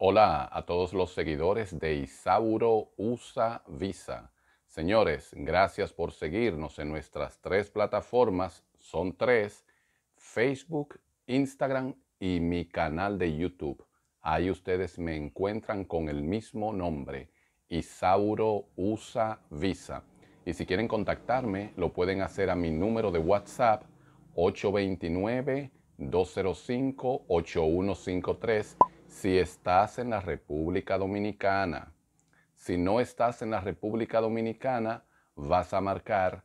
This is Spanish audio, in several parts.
Hola a todos los seguidores de Isauro USA Visa. Señores, gracias por seguirnos en nuestras tres plataformas, son tres, Facebook, Instagram y mi canal de YouTube. Ahí ustedes me encuentran con el mismo nombre, Isauro USA Visa. Y si quieren contactarme, lo pueden hacer a mi número de WhatsApp 829 205 8153 si estás en la República Dominicana. Si no estás en la República Dominicana, vas a marcar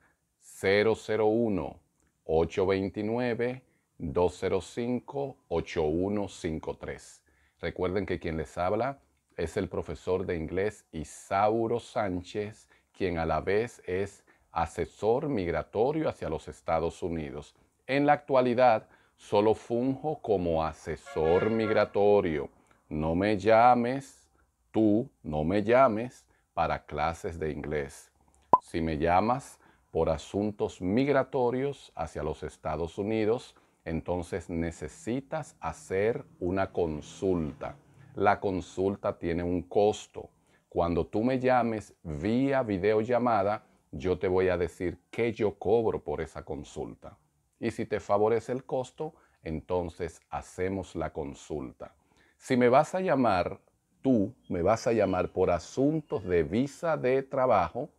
001-829-205-8153. Recuerden que quien les habla es el profesor de inglés Isauro Sánchez, quien a la vez es asesor migratorio hacia los Estados Unidos. En la actualidad, solo funjo como asesor migratorio no me llames, tú no me llames para clases de inglés. Si me llamas por asuntos migratorios hacia los Estados Unidos, entonces necesitas hacer una consulta. La consulta tiene un costo. Cuando tú me llames vía videollamada, yo te voy a decir qué yo cobro por esa consulta. Y si te favorece el costo, entonces hacemos la consulta si me vas a llamar, tú me vas a llamar por asuntos de visa de trabajo,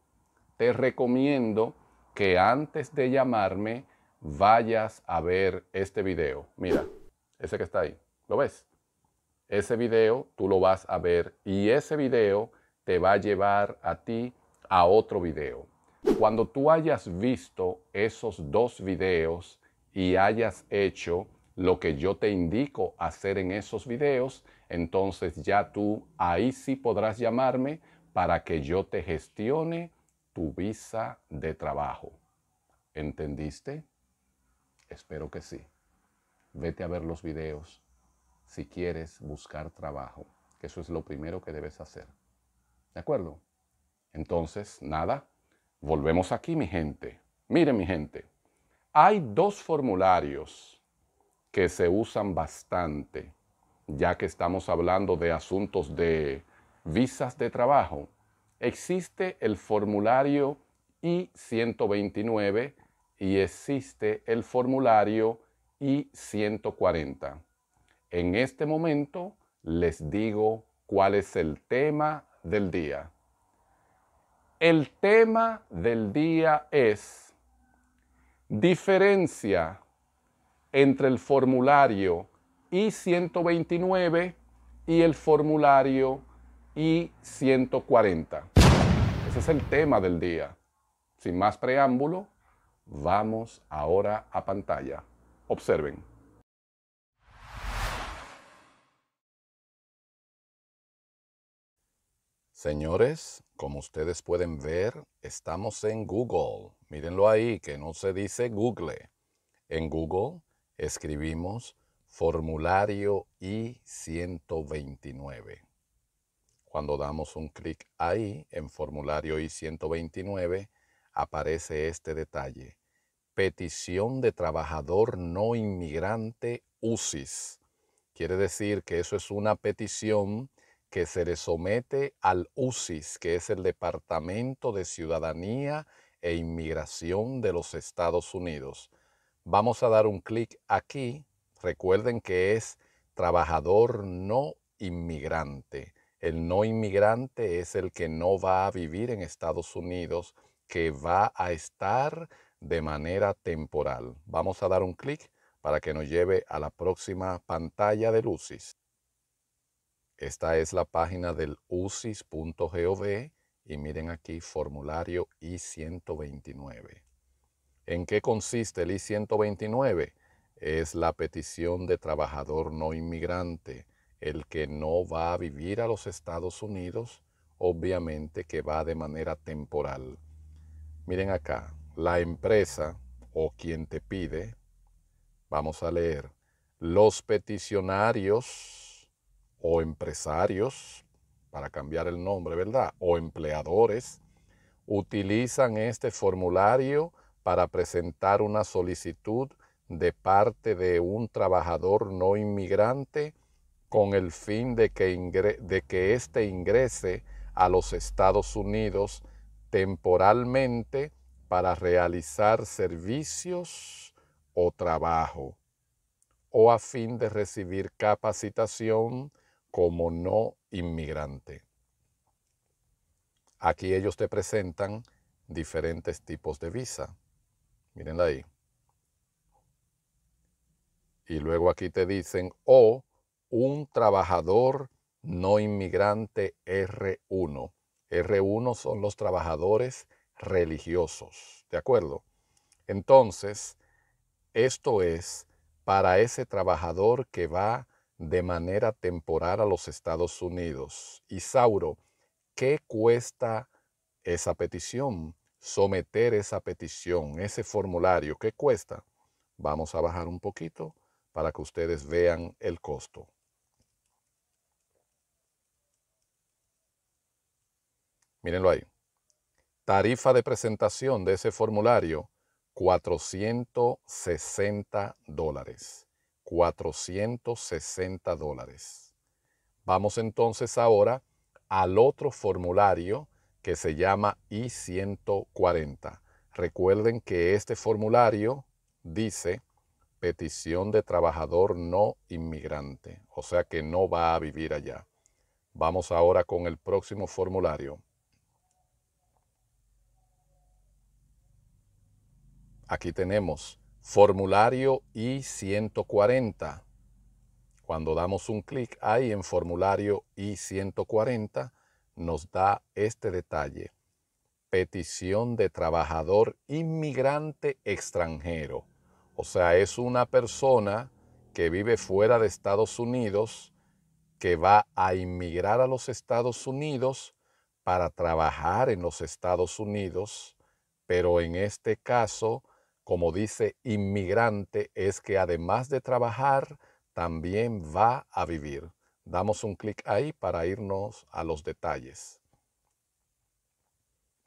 te recomiendo que antes de llamarme vayas a ver este video. Mira, ese que está ahí, ¿lo ves? Ese video tú lo vas a ver y ese video te va a llevar a ti a otro video. Cuando tú hayas visto esos dos videos y hayas hecho lo que yo te indico hacer en esos videos, entonces ya tú ahí sí podrás llamarme para que yo te gestione tu visa de trabajo. ¿Entendiste? Espero que sí. Vete a ver los videos si quieres buscar trabajo, eso es lo primero que debes hacer. ¿De acuerdo? Entonces, nada, volvemos aquí, mi gente. Miren, mi gente, hay dos formularios que se usan bastante, ya que estamos hablando de asuntos de visas de trabajo, existe el formulario I-129 y existe el formulario I-140. En este momento les digo cuál es el tema del día. El tema del día es diferencia entre el formulario I-129 y el formulario I-140. Ese es el tema del día. Sin más preámbulo, vamos ahora a pantalla. Observen. Señores, como ustedes pueden ver, estamos en Google. Mírenlo ahí, que no se dice Google. En Google escribimos formulario I-129. Cuando damos un clic ahí en formulario I-129, aparece este detalle. Petición de trabajador no inmigrante UCIS. Quiere decir que eso es una petición que se le somete al UCIS, que es el Departamento de Ciudadanía e Inmigración de los Estados Unidos. Vamos a dar un clic aquí. Recuerden que es trabajador no inmigrante. El no inmigrante es el que no va a vivir en Estados Unidos, que va a estar de manera temporal. Vamos a dar un clic para que nos lleve a la próxima pantalla del UCIS. Esta es la página del usis.gov y miren aquí formulario I-129. ¿En qué consiste el I-129? Es la petición de trabajador no inmigrante, el que no va a vivir a los Estados Unidos, obviamente que va de manera temporal. Miren acá, la empresa o quien te pide, vamos a leer, los peticionarios o empresarios, para cambiar el nombre, ¿verdad? O empleadores, utilizan este formulario para presentar una solicitud de parte de un trabajador no inmigrante con el fin de que, éste ingrese a los Estados Unidos temporalmente para realizar servicios o trabajo o a fin de recibir capacitación como no inmigrante. Aquí ellos te presentan diferentes tipos de visa. Mírenla ahí. Y luego aquí te dicen, o un trabajador no inmigrante R1. R1 son los trabajadores religiosos, ¿de acuerdo? Entonces, esto es para ese trabajador que va de manera temporal a los Estados Unidos. Isauro, ¿qué cuesta esa petición? someter esa petición, ese formulario. ¿Qué cuesta? Vamos a bajar un poquito para que ustedes vean el costo. Mírenlo ahí. Tarifa de presentación de ese formulario, 460 dólares. 460 dólares. Vamos entonces ahora al otro formulario que se llama I-140. Recuerden que este formulario dice petición de trabajador no inmigrante, o sea que no va a vivir allá. Vamos ahora con el próximo formulario. Aquí tenemos formulario I-140. Cuando damos un clic ahí en formulario I-140, nos da este detalle. Petición de trabajador inmigrante extranjero. O sea, es una persona que vive fuera de Estados Unidos, que va a inmigrar a los Estados Unidos para trabajar en los Estados Unidos, pero en este caso, como dice inmigrante, es que además de trabajar, también va a vivir. Damos un clic ahí para irnos a los detalles.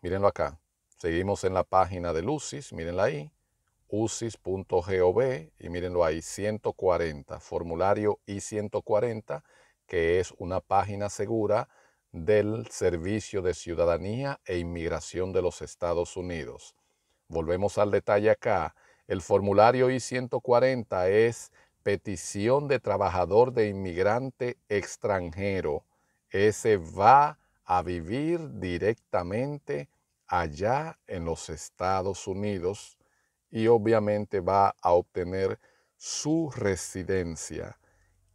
Mírenlo acá. Seguimos en la página del UCIS, mírenla ahí, ucis.gov y mírenlo ahí, 140, formulario I-140, que es una página segura del Servicio de Ciudadanía e Inmigración de los Estados Unidos. Volvemos al detalle acá. El formulario I-140 es petición de trabajador de inmigrante extranjero. Ese va a vivir directamente allá en los Estados Unidos y obviamente va a obtener su residencia.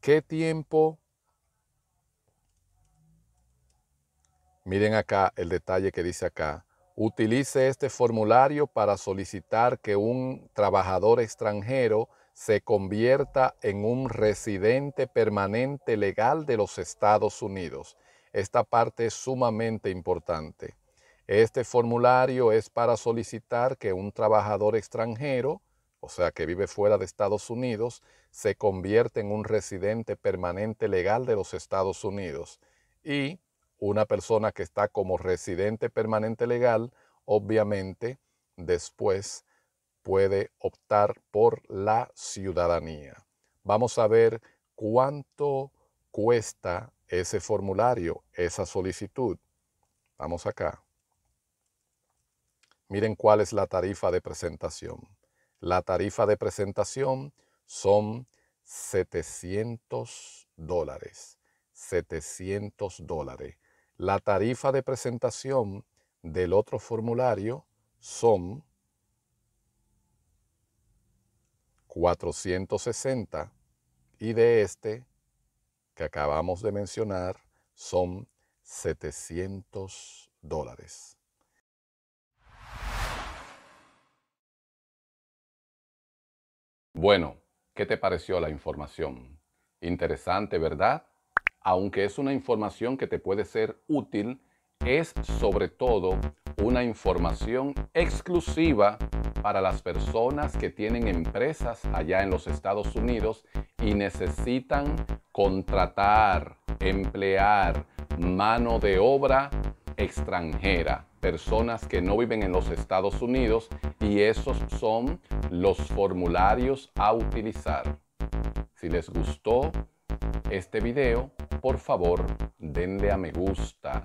¿Qué tiempo? Miren acá el detalle que dice acá. Utilice este formulario para solicitar que un trabajador extranjero se convierta en un residente permanente legal de los Estados Unidos. Esta parte es sumamente importante. Este formulario es para solicitar que un trabajador extranjero, o sea que vive fuera de Estados Unidos, se convierta en un residente permanente legal de los Estados Unidos. Y una persona que está como residente permanente legal, obviamente, después puede optar por la ciudadanía. Vamos a ver cuánto cuesta ese formulario, esa solicitud. Vamos acá. Miren cuál es la tarifa de presentación. La tarifa de presentación son 700 dólares. 700 dólares. La tarifa de presentación del otro formulario son 460 y de este que acabamos de mencionar son 700 dólares. Bueno, ¿qué te pareció la información? Interesante, ¿verdad? Aunque es una información que te puede ser útil, es sobre todo una información exclusiva para las personas que tienen empresas allá en los Estados Unidos y necesitan contratar, emplear mano de obra extranjera, personas que no viven en los Estados Unidos y esos son los formularios a utilizar. Si les gustó este video, por favor, denle a me gusta,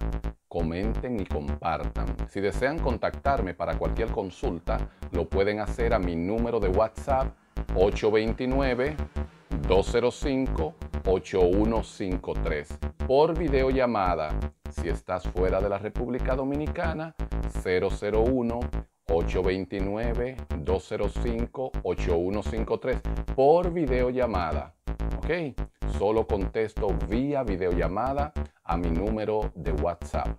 comenten y compartan. Si desean contactarme para cualquier consulta, lo pueden hacer a mi número de WhatsApp 829-205-8153 por videollamada. Si estás fuera de la República Dominicana, 001 829-205-8153 por videollamada. ¿Ok? Solo contesto vía videollamada a mi número de WhatsApp.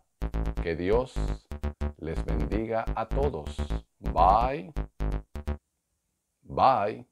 Que Dios les bendiga a todos. Bye. Bye.